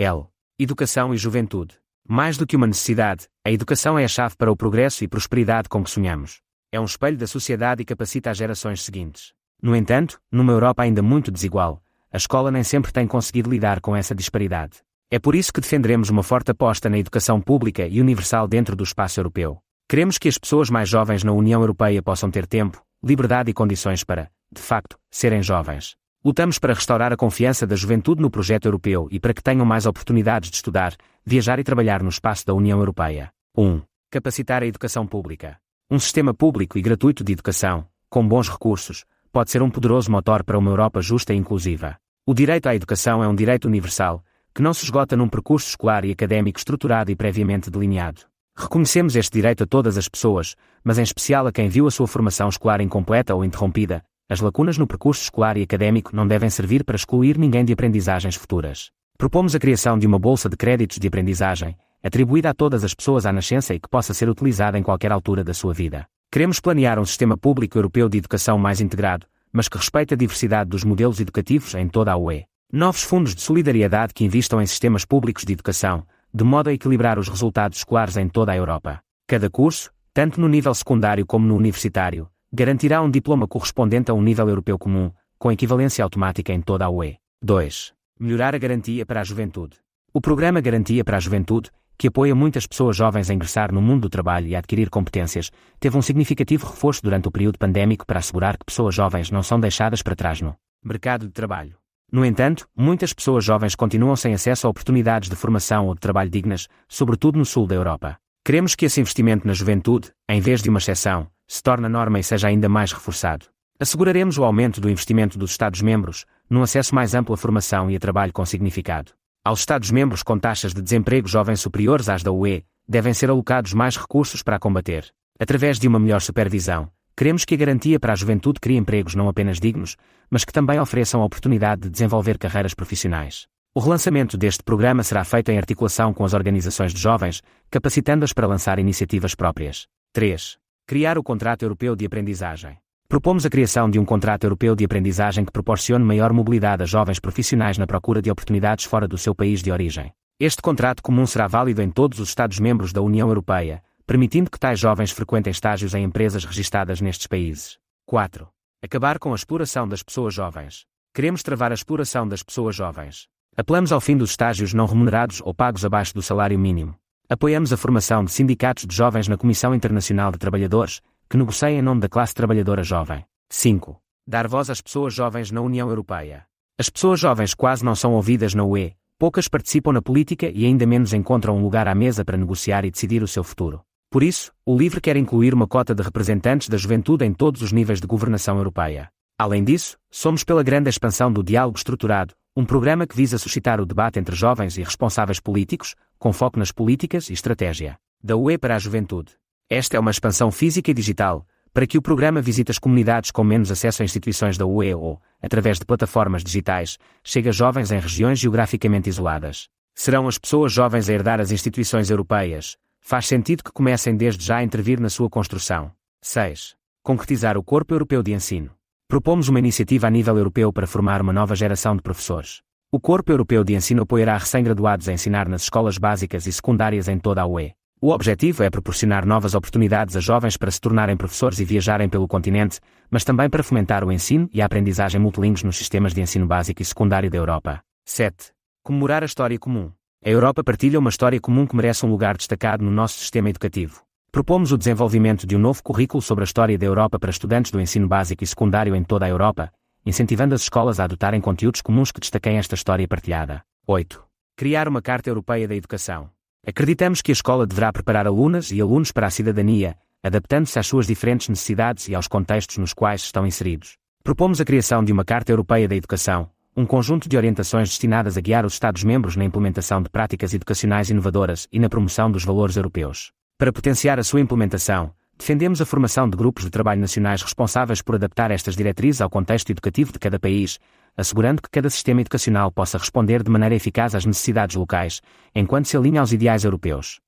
L. Educação e juventude. Mais do que uma necessidade, a educação é a chave para o progresso e prosperidade com que sonhamos. É um espelho da sociedade e capacita as gerações seguintes. No entanto, numa Europa ainda muito desigual, a escola nem sempre tem conseguido lidar com essa disparidade. É por isso que defenderemos uma forte aposta na educação pública e universal dentro do espaço europeu. Queremos que as pessoas mais jovens na União Europeia possam ter tempo, liberdade e condições para, de facto, serem jovens. Lutamos para restaurar a confiança da juventude no projeto europeu e para que tenham mais oportunidades de estudar, viajar e trabalhar no espaço da União Europeia. 1. Capacitar a educação pública. Um sistema público e gratuito de educação, com bons recursos, pode ser um poderoso motor para uma Europa justa e inclusiva. O direito à educação é um direito universal, que não se esgota num percurso escolar e académico estruturado e previamente delineado. Reconhecemos este direito a todas as pessoas, mas em especial a quem viu a sua formação escolar incompleta ou interrompida, as lacunas no percurso escolar e académico não devem servir para excluir ninguém de aprendizagens futuras. Propomos a criação de uma bolsa de créditos de aprendizagem, atribuída a todas as pessoas à nascença e que possa ser utilizada em qualquer altura da sua vida. Queremos planear um sistema público europeu de educação mais integrado, mas que respeite a diversidade dos modelos educativos em toda a UE. Novos fundos de solidariedade que investam em sistemas públicos de educação, de modo a equilibrar os resultados escolares em toda a Europa. Cada curso, tanto no nível secundário como no universitário, garantirá um diploma correspondente a um nível europeu comum, com equivalência automática em toda a UE. 2. Melhorar a garantia para a juventude. O programa Garantia para a Juventude, que apoia muitas pessoas jovens a ingressar no mundo do trabalho e a adquirir competências, teve um significativo reforço durante o período pandémico para assegurar que pessoas jovens não são deixadas para trás no mercado de trabalho. No entanto, muitas pessoas jovens continuam sem acesso a oportunidades de formação ou de trabalho dignas, sobretudo no sul da Europa. Queremos que esse investimento na juventude, em vez de uma exceção, se torna norma e seja ainda mais reforçado. Asseguraremos o aumento do investimento dos Estados-membros, num acesso mais amplo à formação e a trabalho com significado. Aos Estados-membros com taxas de desemprego jovem superiores às da UE, devem ser alocados mais recursos para a combater. Através de uma melhor supervisão, queremos que a garantia para a juventude crie empregos não apenas dignos, mas que também ofereçam a oportunidade de desenvolver carreiras profissionais. O relançamento deste programa será feito em articulação com as organizações de jovens, capacitando-as para lançar iniciativas próprias. 3. Criar o Contrato Europeu de Aprendizagem. Propomos a criação de um contrato europeu de aprendizagem que proporcione maior mobilidade a jovens profissionais na procura de oportunidades fora do seu país de origem. Este contrato comum será válido em todos os Estados-membros da União Europeia, permitindo que tais jovens frequentem estágios em empresas registadas nestes países. 4. Acabar com a exploração das pessoas jovens. Queremos travar a exploração das pessoas jovens. Apelamos ao fim dos estágios não remunerados ou pagos abaixo do salário mínimo. Apoiamos a formação de sindicatos de jovens na Comissão Internacional de Trabalhadores, que negocia em nome da classe trabalhadora jovem. 5. Dar voz às pessoas jovens na União Europeia. As pessoas jovens quase não são ouvidas na UE, poucas participam na política e ainda menos encontram um lugar à mesa para negociar e decidir o seu futuro. Por isso, o LIVRE quer incluir uma cota de representantes da juventude em todos os níveis de governação europeia. Além disso, somos pela grande expansão do diálogo estruturado, um programa que visa suscitar o debate entre jovens e responsáveis políticos, com foco nas políticas e estratégia da UE para a juventude. Esta é uma expansão física e digital, para que o programa visite as comunidades com menos acesso a instituições da UE ou, através de plataformas digitais, chegue a jovens em regiões geograficamente isoladas. Serão as pessoas jovens a herdar as instituições europeias. Faz sentido que comecem desde já a intervir na sua construção. 6. Concretizar o Corpo Europeu de Ensino. Propomos uma iniciativa a nível europeu para formar uma nova geração de professores. O Corpo Europeu de Ensino apoiará recém-graduados a ensinar nas escolas básicas e secundárias em toda a UE. O objetivo é proporcionar novas oportunidades a jovens para se tornarem professores e viajarem pelo continente, mas também para fomentar o ensino e a aprendizagem multilingues nos sistemas de ensino básico e secundário da Europa. 7. Comemorar a história comum. A Europa partilha uma história comum que merece um lugar destacado no nosso sistema educativo. Propomos o desenvolvimento de um novo currículo sobre a história da Europa para estudantes do ensino básico e secundário em toda a Europa, incentivando as escolas a adotarem conteúdos comuns que destaquem esta história partilhada. 8. Criar uma Carta Europeia da Educação. Acreditamos que a escola deverá preparar alunas e alunos para a cidadania, adaptando-se às suas diferentes necessidades e aos contextos nos quais estão inseridos. Propomos a criação de uma Carta Europeia da Educação, um conjunto de orientações destinadas a guiar os Estados-membros na implementação de práticas educacionais inovadoras e na promoção dos valores europeus. Para potenciar a sua implementação, defendemos a formação de grupos de trabalho nacionais responsáveis por adaptar estas diretrizes ao contexto educativo de cada país, assegurando que cada sistema educacional possa responder de maneira eficaz às necessidades locais, enquanto se alinha aos ideais europeus.